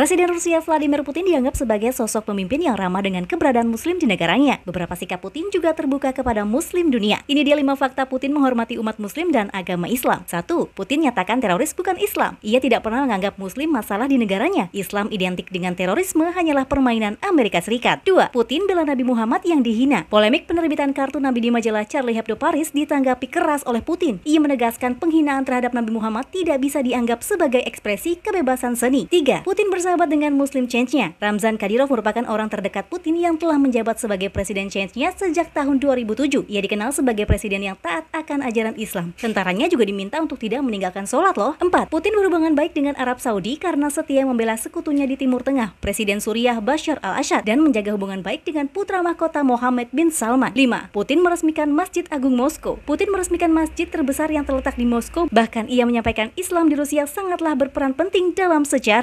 Presiden Rusia Vladimir Putin dianggap sebagai sosok pemimpin yang ramah dengan keberadaan muslim di negaranya. Beberapa sikap Putin juga terbuka kepada muslim dunia. Ini dia lima fakta Putin menghormati umat muslim dan agama Islam. Satu, Putin nyatakan teroris bukan Islam. Ia tidak pernah menganggap muslim masalah di negaranya. Islam identik dengan terorisme hanyalah permainan Amerika Serikat. Dua, Putin bela Nabi Muhammad yang dihina. Polemik penerbitan kartu Nabi di majalah Charlie Hebdo Paris ditanggapi keras oleh Putin. Ia menegaskan penghinaan terhadap Nabi Muhammad tidak bisa dianggap sebagai ekspresi kebebasan seni. Tiga, Putin bersama bersahabat dengan Muslim Chechnya. Ramzan Kadyrov merupakan orang terdekat Putin yang telah menjabat sebagai presiden Chechnya sejak tahun 2007. Ia dikenal sebagai presiden yang taat akan ajaran Islam. Tentaranya juga diminta untuk tidak meninggalkan sholat loh. 4. Putin berhubungan baik dengan Arab Saudi karena setia membela sekutunya di Timur Tengah, Presiden Suriah Bashar al-Assad, dan menjaga hubungan baik dengan putra mahkota Mohammed bin Salman. 5. Putin meresmikan Masjid Agung Moskow. Putin meresmikan masjid terbesar yang terletak di Moskow, bahkan ia menyampaikan Islam di Rusia sangatlah berperan penting dalam sejarah.